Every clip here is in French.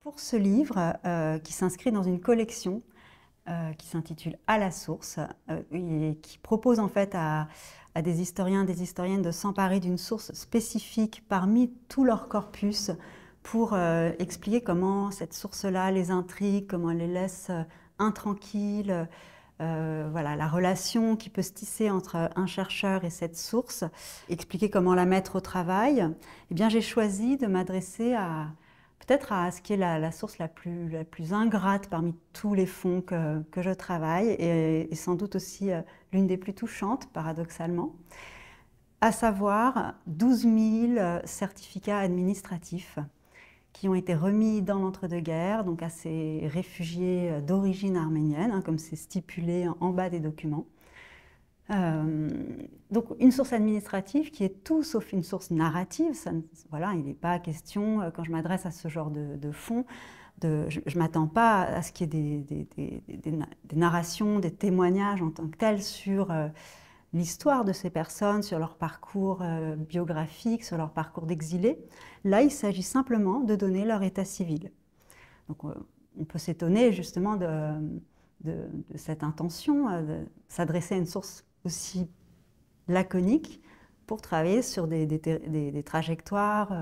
Pour ce livre, euh, qui s'inscrit dans une collection euh, qui s'intitule À la source euh, et qui propose en fait à, à des historiens, des historiennes de s'emparer d'une source spécifique parmi tout leur corpus pour euh, expliquer comment cette source-là les intrigue, comment elle les laisse euh, intranquilles, euh, voilà, la relation qui peut se tisser entre un chercheur et cette source, expliquer comment la mettre au travail, eh bien j'ai choisi de m'adresser à peut-être à ce qui est la, source la plus, ingrate parmi tous les fonds que, que je travaille et, et, sans doute aussi l'une des plus touchantes, paradoxalement, à savoir 12 000 certificats administratifs qui ont été remis dans l'entre-deux-guerres, donc à ces réfugiés euh, d'origine arménienne, hein, comme c'est stipulé en bas des documents. Euh, donc une source administrative qui est tout sauf une source narrative. voilà, il n'est pas question, euh, quand je m'adresse à ce genre de, fonds, de, je ne m'attends pas à ce qu'il y ait des, narrations, des témoignages en tant que tels sur l'histoire de ces personnes, sur leur parcours euh, biographique, sur leur parcours d'exilé. Là, il s'agit simplement de donner leur état civil. Donc, euh, on peut s'étonner justement de, cette intention, euh, de s'adresser à une source aussi laconique pour travailler sur des, trajectoires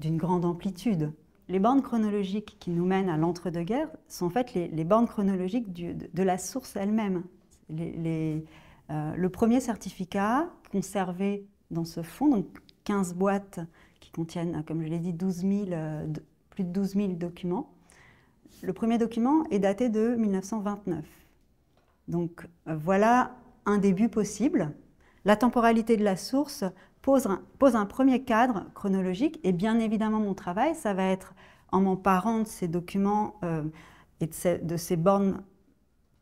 d'une grande amplitude. Les bandes chronologiques qui nous mènent à l'entre-deux-guerres sont en fait les, les bornes chronologiques de, la source elle-même. Euh, le premier certificat conservé dans ce fonds, donc 15 boîtes qui contiennent, euh, comme je l'ai dit, euh, plus de 12 000 documents. Le premier document est daté de 1929. Donc voilà un début possible. La temporalité de la source pose un, premier cadre chronologique et bien évidemment mon travail, ça va être en m'emparant de ces documents et de ces bornes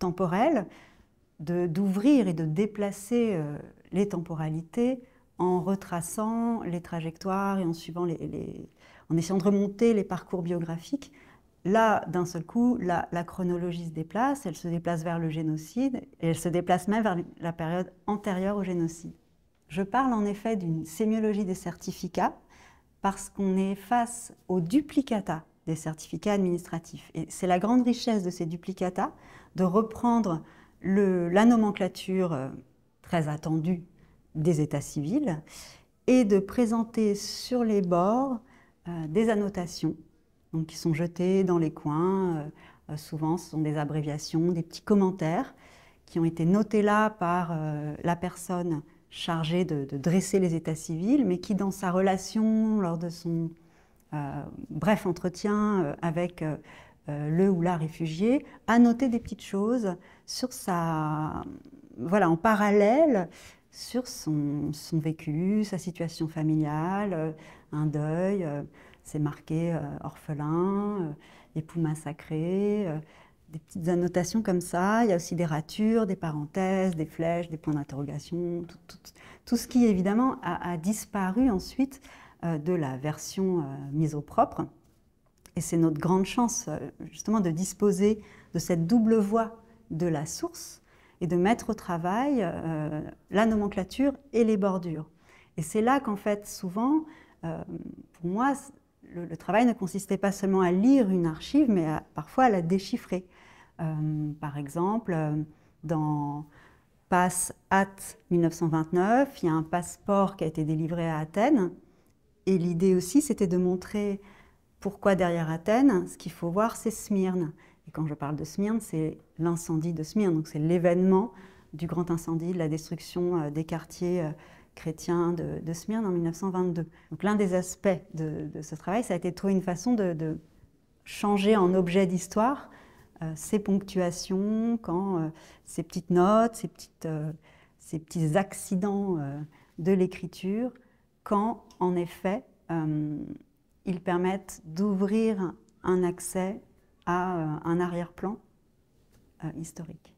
temporelles, d'ouvrir et de déplacer euh, les temporalités en retraçant les trajectoires et en suivant les, en essayant de remonter les parcours biographiques. Là, d'un seul coup, la, la, chronologie se déplace, elle se déplace vers le génocide, et elle se déplace même vers la période antérieure au génocide. Je parle en effet d'une sémiologie des certificats, parce qu'on est face aux duplicata des certificats administratifs. Et c'est la grande richesse de ces duplicata de reprendre la nomenclature euh, très attendue des états civils et de présenter sur les bords euh, des annotations donc, qui sont jetées dans les coins. Euh, souvent, ce sont des abréviations, des petits commentaires qui ont été notés là par la personne chargée de, dresser les états civils, mais qui, dans sa relation, lors de son bref entretien avec euh, le ou la réfugié, a noté des petites choses sur sa, voilà, en parallèle sur son, vécu, sa situation familiale, euh, un deuil, euh, c'est marqué orphelin, époux massacré, des petites annotations comme ça. Il y a aussi des ratures, des parenthèses, des flèches, des points d'interrogation, tout, ce qui évidemment a disparu ensuite de la version mise au propre. Et c'est notre grande chance, euh, justement, de disposer de cette double voie de la source et de mettre au travail euh, la nomenclature et les bordures. Et c'est là qu'en fait, souvent, euh, pour moi, le, travail ne consistait pas seulement à lire une archive, mais parfois à la déchiffrer. par exemple, dans Pass at 1929, il y a un passeport qui a été délivré à Athènes. Et l'idée aussi, c'était de montrer pourquoi derrière Athènes Ce qu'il faut voir, c'est Smyrne. Et quand je parle de Smyrne, c'est l'incendie de Smyrne, donc c'est l'événement du grand incendie, de la destruction euh, des quartiers euh, chrétiens de, Smyrne en 1922. Donc l'un des aspects de, ce travail, ça a été de trouver une façon de, changer en objet d'histoire ces euh, ponctuations, quand ces petites notes, ces, petites, ces petits accidents de l'écriture, quand en effet ils permettent d'ouvrir un accès à euh, un arrière-plan euh, historique.